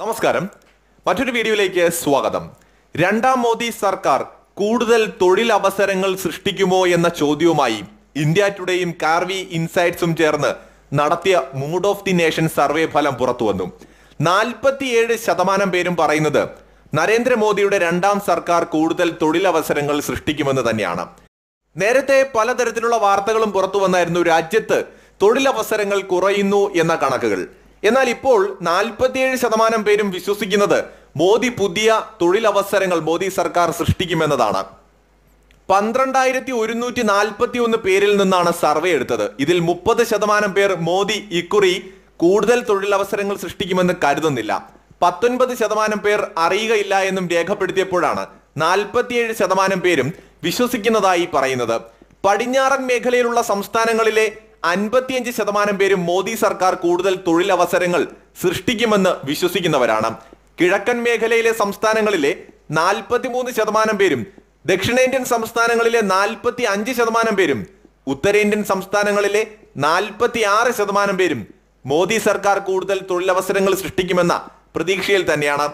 നമസ്കാരം മറ്റൊരു വീഡിയോയിലേക്ക് സ്വാഗതം രണ്ടാം മോദി സർക്കാർ കൂടുതൽ തൊഴിലവസരങ്ങൾ സൃഷ്ടിക്കുമോ എന്ന ചോദ്യവുമായി ഇന്ത്യ ടുഡേയും കാർവി ഇൻസൈറ്റ്സും ചേർന്ന് നടത്തിയ mood of the nation survey ഫലം പുറത്തു വന്നു നാൽപ്പത്തിയേഴ് ശതമാനം പേരും പറയുന്നത് നരേന്ദ്രമോദിയുടെ രണ്ടാം സർക്കാർ കൂടുതൽ തൊഴിലവസരങ്ങൾ സൃഷ്ടിക്കുമെന്ന് തന്നെയാണ് നേരത്തെ പലതരത്തിലുള്ള വാർത്തകളും പുറത്തു വന്നായിരുന്നു രാജ്യത്ത് തൊഴിലവസരങ്ങൾ കുറയുന്നു എന്ന കണക്കുകൾ എന്നാൽ ഇപ്പോൾ നാൽപ്പത്തിയേഴ് ശതമാനം പേരും വിശ്വസിക്കുന്നത് മോദി പുതിയ തൊഴിലവസരങ്ങൾ മോദി സർക്കാർ സൃഷ്ടിക്കുമെന്നതാണ് പന്ത്രണ്ടായിരത്തി ഒരുന്നൂറ്റി നാൽപ്പത്തി ഒന്ന് പേരിൽ നിന്നാണ് സർവേ എടുത്തത് ഇതിൽ മുപ്പത് ശതമാനം പേർ മോദി ഇക്കുറി കൂടുതൽ തൊഴിലവസരങ്ങൾ സൃഷ്ടിക്കുമെന്ന് കരുതുന്നില്ല പത്തൊൻപത് ശതമാനം പേർ അറിയുകയില്ല എന്നും രേഖപ്പെടുത്തിയപ്പോഴാണ് നാൽപ്പത്തിയേഴ് ശതമാനം പേരും വിശ്വസിക്കുന്നതായി പറയുന്നത് പടിഞ്ഞാറൻ മേഖലയിലുള്ള സംസ്ഥാനങ്ങളിലെ അൻപത്തിയഞ്ച് ശതമാനം പേരും മോദി സർക്കാർ കൂടുതൽ തൊഴിലവസരങ്ങൾ സൃഷ്ടിക്കുമെന്ന് വിശ്വസിക്കുന്നവരാണ് കിഴക്കൻ മേഖലയിലെ സംസ്ഥാനങ്ങളിലെ നാൽപ്പത്തിമൂന്ന് ശതമാനം പേരും ദക്ഷിണേന്ത്യൻ സംസ്ഥാനങ്ങളിലെ നാൽപ്പത്തി അഞ്ച് ശതമാനം പേരും ഉത്തരേന്ത്യൻ സംസ്ഥാനങ്ങളിലെ നാൽപ്പത്തി ആറ് ശതമാനം പേരും മോദി സർക്കാർ കൂടുതൽ തൊഴിലവസരങ്ങൾ സൃഷ്ടിക്കുമെന്ന പ്രതീക്ഷയിൽ തന്നെയാണ്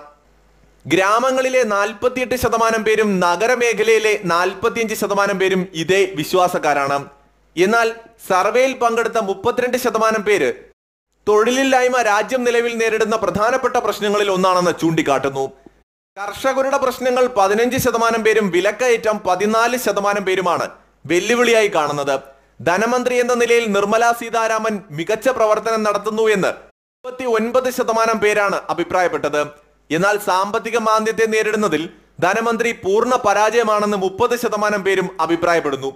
ഗ്രാമങ്ങളിലെ നാൽപ്പത്തിയെട്ട് ശതമാനം പേരും നഗരമേഖലയിലെ നാൽപ്പത്തിയഞ്ച് ശതമാനം പേരും ഇതേ വിശ്വാസക്കാരാണ് എന്നാൽ സർവേയിൽ പങ്കെടുത്ത മുപ്പത്തിരണ്ട് ശതമാനം പേര് തൊഴിലില്ലായ്മ രാജ്യം നിലവിൽ നേരിടുന്ന പ്രധാനപ്പെട്ട പ്രശ്നങ്ങളിൽ ഒന്നാണെന്ന് ചൂണ്ടിക്കാട്ടുന്നു കർഷകരുടെ പ്രശ്നങ്ങൾ പതിനഞ്ച് ശതമാനം പേരും വിലക്കയറ്റം പതിനാല് ശതമാനം പേരുമാണ് വെല്ലുവിളിയായി കാണുന്നത് ധനമന്ത്രി എന്ന നിലയിൽ നിർമ്മല സീതാരാമൻ മികച്ച പ്രവർത്തനം നടത്തുന്നു എന്ന് മുപ്പത്തി ഒൻപത് ശതമാനം പേരാണ് അഭിപ്രായപ്പെട്ടത് എന്നാൽ സാമ്പത്തിക മാന്ദ്യത്തെ നേരിടുന്നതിൽ ധനമന്ത്രി പൂർണ്ണ പരാജയമാണെന്ന് മുപ്പത് ശതമാനം പേരും അഭിപ്രായപ്പെടുന്നു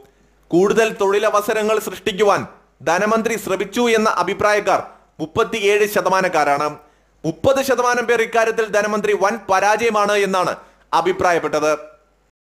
കൂടുതൽ തൊഴിലവസരങ്ങൾ സൃഷ്ടിക്കുവാൻ ധനമന്ത്രി ശ്രമിച്ചു എന്ന അഭിപ്രായക്കാർ മുപ്പത്തിയേഴ് ശതമാനക്കാരാണ് മുപ്പത് ശതമാനം പേർ ഇക്കാര്യത്തിൽ ധനമന്ത്രി വൻ പരാജയമാണ് എന്നാണ് അഭിപ്രായപ്പെട്ടത്